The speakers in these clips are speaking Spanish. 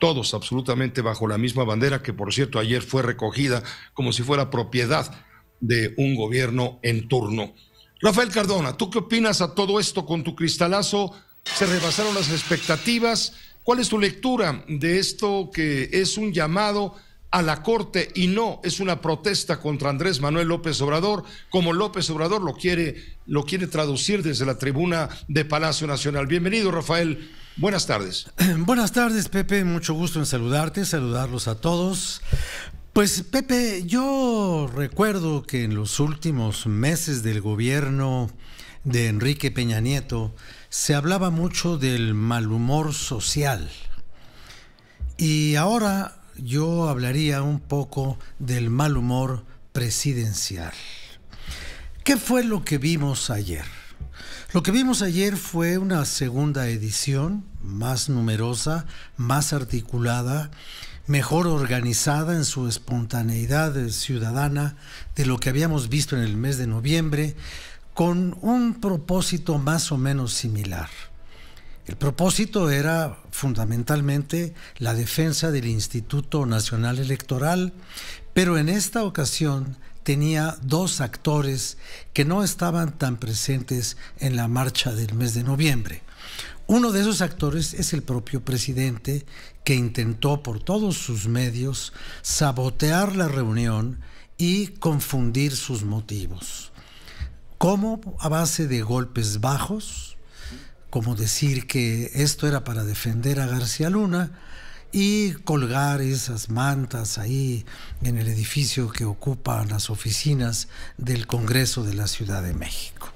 todos absolutamente bajo la misma bandera, que por cierto ayer fue recogida como si fuera propiedad de un gobierno en turno. Rafael Cardona, ¿tú qué opinas a todo esto con tu cristalazo? ¿Se rebasaron las expectativas? ¿Cuál es tu lectura de esto que es un llamado a la Corte y no es una protesta contra Andrés Manuel López Obrador, como López Obrador lo quiere, lo quiere traducir desde la tribuna de Palacio Nacional? Bienvenido, Rafael. Buenas tardes. Buenas tardes, Pepe. Mucho gusto en saludarte, saludarlos a todos. Pues Pepe, yo recuerdo que en los últimos meses del gobierno de Enrique Peña Nieto se hablaba mucho del mal humor social. Y ahora yo hablaría un poco del mal humor presidencial. ¿Qué fue lo que vimos ayer? Lo que vimos ayer fue una segunda edición más numerosa, más articulada, mejor organizada en su espontaneidad ciudadana de lo que habíamos visto en el mes de noviembre, con un propósito más o menos similar. El propósito era fundamentalmente la defensa del Instituto Nacional Electoral, pero en esta ocasión tenía dos actores que no estaban tan presentes en la marcha del mes de noviembre. Uno de esos actores es el propio presidente que intentó por todos sus medios sabotear la reunión y confundir sus motivos. ¿Cómo? A base de golpes bajos, como decir que esto era para defender a García Luna, y colgar esas mantas ahí en el edificio que ocupan las oficinas del Congreso de la Ciudad de México.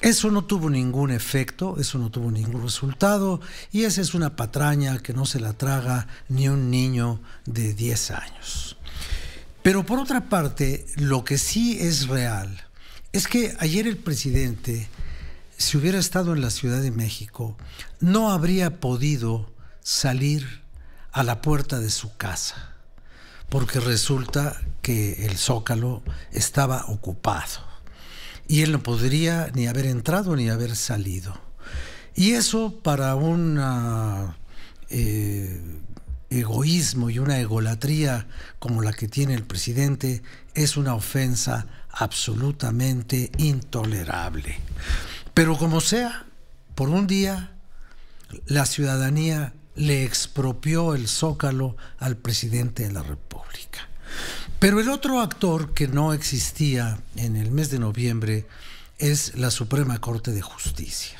Eso no tuvo ningún efecto, eso no tuvo ningún resultado y esa es una patraña que no se la traga ni un niño de 10 años. Pero por otra parte, lo que sí es real es que ayer el presidente, si hubiera estado en la Ciudad de México, no habría podido salir a la puerta de su casa, porque resulta que el zócalo estaba ocupado y él no podría ni haber entrado ni haber salido. Y eso para un eh, egoísmo y una egolatría como la que tiene el presidente es una ofensa absolutamente intolerable. Pero como sea, por un día la ciudadanía le expropió el zócalo al presidente de la República. Pero el otro actor que no existía en el mes de noviembre es la Suprema Corte de Justicia.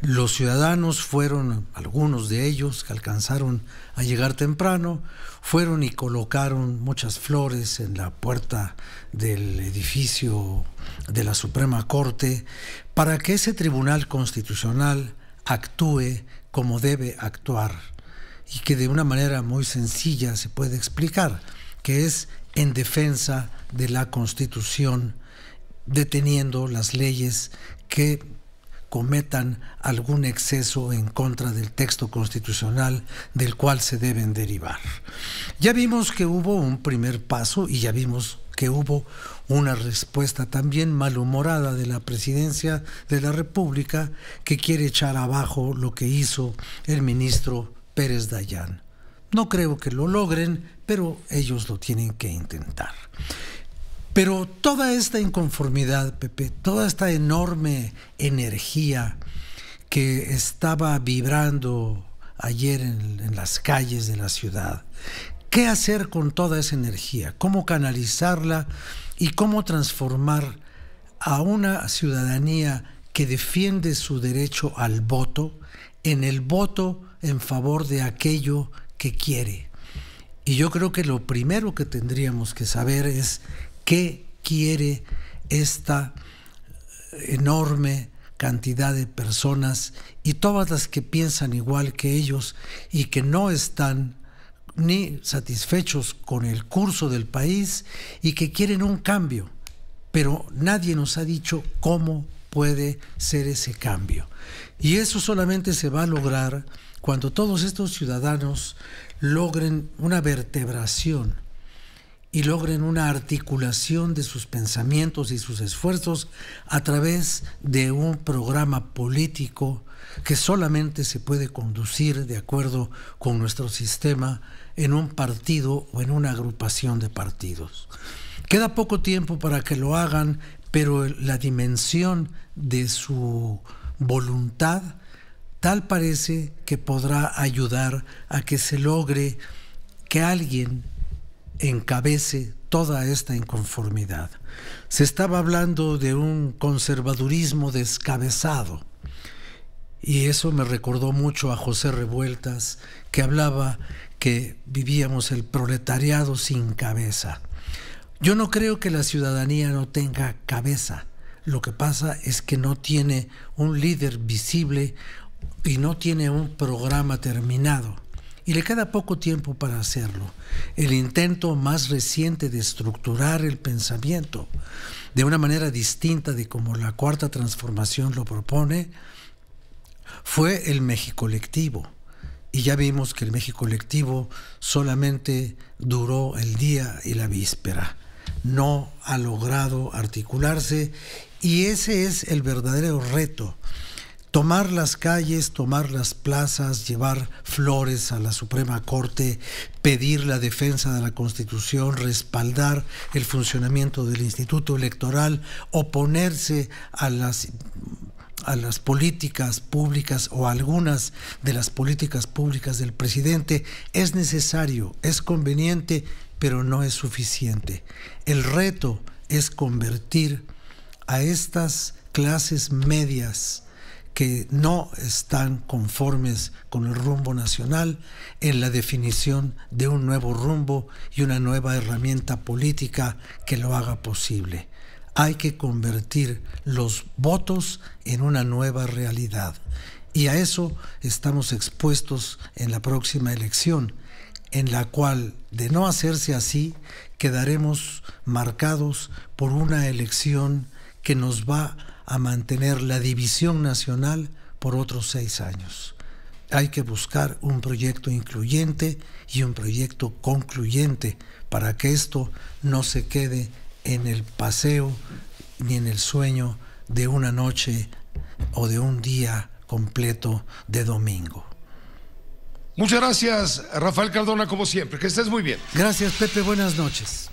Los ciudadanos fueron, algunos de ellos que alcanzaron a llegar temprano, fueron y colocaron muchas flores en la puerta del edificio de la Suprema Corte para que ese Tribunal Constitucional actúe como debe actuar y que de una manera muy sencilla se puede explicar, que es en defensa de la Constitución, deteniendo las leyes que cometan algún exceso en contra del texto constitucional del cual se deben derivar. Ya vimos que hubo un primer paso y ya vimos que hubo una respuesta también malhumorada de la presidencia de la República que quiere echar abajo lo que hizo el ministro Pérez Dayán. No creo que lo logren, pero ellos lo tienen que intentar. Pero toda esta inconformidad, Pepe, toda esta enorme energía que estaba vibrando ayer en las calles de la ciudad, ¿Qué hacer con toda esa energía? ¿Cómo canalizarla y cómo transformar a una ciudadanía que defiende su derecho al voto en el voto en favor de aquello que quiere? Y yo creo que lo primero que tendríamos que saber es qué quiere esta enorme cantidad de personas y todas las que piensan igual que ellos y que no están ni satisfechos con el curso del país y que quieren un cambio, pero nadie nos ha dicho cómo puede ser ese cambio. Y eso solamente se va a lograr cuando todos estos ciudadanos logren una vertebración y logren una articulación de sus pensamientos y sus esfuerzos a través de un programa político que solamente se puede conducir de acuerdo con nuestro sistema en un partido o en una agrupación de partidos. Queda poco tiempo para que lo hagan, pero la dimensión de su voluntad tal parece que podrá ayudar a que se logre que alguien encabece toda esta inconformidad. Se estaba hablando de un conservadurismo descabezado. Y eso me recordó mucho a José Revueltas, que hablaba que vivíamos el proletariado sin cabeza. Yo no creo que la ciudadanía no tenga cabeza. Lo que pasa es que no tiene un líder visible y no tiene un programa terminado. Y le queda poco tiempo para hacerlo. El intento más reciente de estructurar el pensamiento de una manera distinta de como la cuarta transformación lo propone fue el México colectivo. Y ya vimos que el México colectivo solamente duró el día y la víspera. No ha logrado articularse y ese es el verdadero reto. Tomar las calles, tomar las plazas, llevar flores a la Suprema Corte, pedir la defensa de la Constitución, respaldar el funcionamiento del Instituto Electoral, oponerse a las a las políticas públicas o algunas de las políticas públicas del presidente es necesario, es conveniente, pero no es suficiente. El reto es convertir a estas clases medias que no están conformes con el rumbo nacional en la definición de un nuevo rumbo y una nueva herramienta política que lo haga posible hay que convertir los votos en una nueva realidad. Y a eso estamos expuestos en la próxima elección, en la cual, de no hacerse así, quedaremos marcados por una elección que nos va a mantener la división nacional por otros seis años. Hay que buscar un proyecto incluyente y un proyecto concluyente para que esto no se quede en el paseo ni en el sueño de una noche o de un día completo de domingo. Muchas gracias, Rafael Cardona, como siempre. Que estés muy bien. Gracias, Pepe. Buenas noches.